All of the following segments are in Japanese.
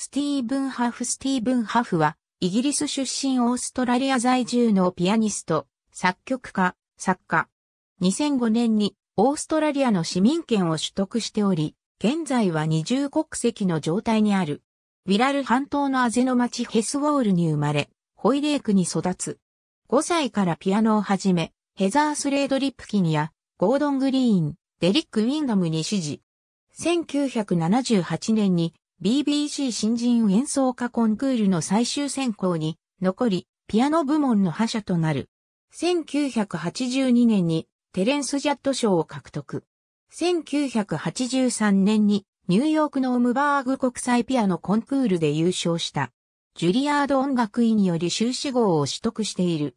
スティーブン・ハフ・スティーブン・ハフは、イギリス出身オーストラリア在住のピアニスト、作曲家、作家。2005年にオーストラリアの市民権を取得しており、現在は二重国籍の状態にある。ウィラル半島のアゼの町ヘスウォールに生まれ、ホイレークに育つ。5歳からピアノを始め、ヘザースレードリップキンやゴードン・グリーン、デリック・ウィンガムに指示。1978年に BBC 新人演奏家コンクールの最終選考に残り、ピアノ部門の覇者となる。1982年にテレンス・ジャット賞を獲得。1983年にニューヨークのオムバーグ国際ピアノコンクールで優勝した。ジュリアード音楽院により修士号を取得している。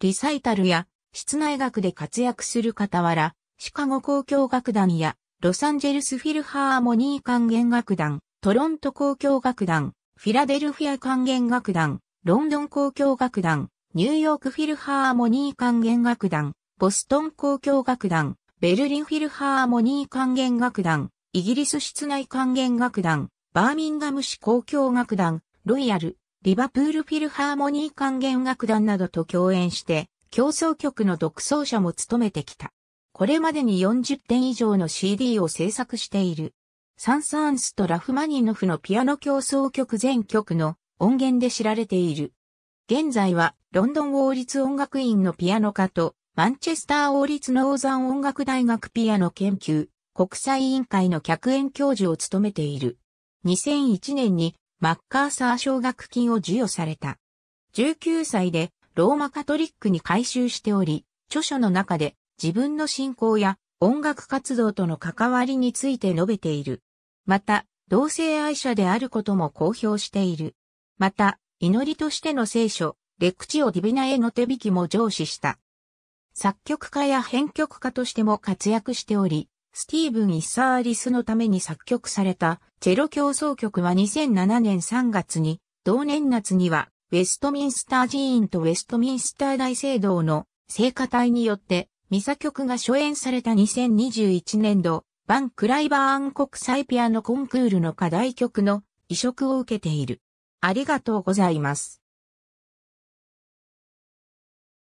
リサイタルや室内楽で活躍する傍ら、シカゴ交響楽団やロサンゼルスフィルハーモニー管弦楽団、トロント交響楽団、フィラデルフィア管弦楽団、ロンドン交響楽団、ニューヨークフィルハーモニー管弦楽団、ボストン交響楽団、ベルリンフィルハーモニー管弦楽団、イギリス室内管弦楽団、バーミンガム市交響楽団、ロイヤル、リバプールフィルハーモニー管弦楽団などと共演して、競争曲の独奏者も務めてきた。これまでに40点以上の CD を制作している。サン・サーンスとラフマニノフのピアノ競争曲全曲の音源で知られている。現在はロンドン王立音楽院のピアノ科とマンチェスター王立ノーザン音楽大学ピアノ研究国際委員会の客演教授を務めている。2001年にマッカーサー奨学金を授与された。19歳でローマカトリックに改修しており、著書の中で自分の信仰や音楽活動との関わりについて述べている。また、同性愛者であることも公表している。また、祈りとしての聖書、レクチオディビナへの手引きも上司した。作曲家や編曲家としても活躍しており、スティーブン・イッサーリスのために作曲されたチェロ競奏曲は2007年3月に、同年夏にはウェストミンスター寺院とウェストミンスター大聖堂の聖歌隊によってミサ曲が初演された2021年度、バンクライバーン国際ピアノコンクールの課題曲の移植を受けている。ありがとうございます。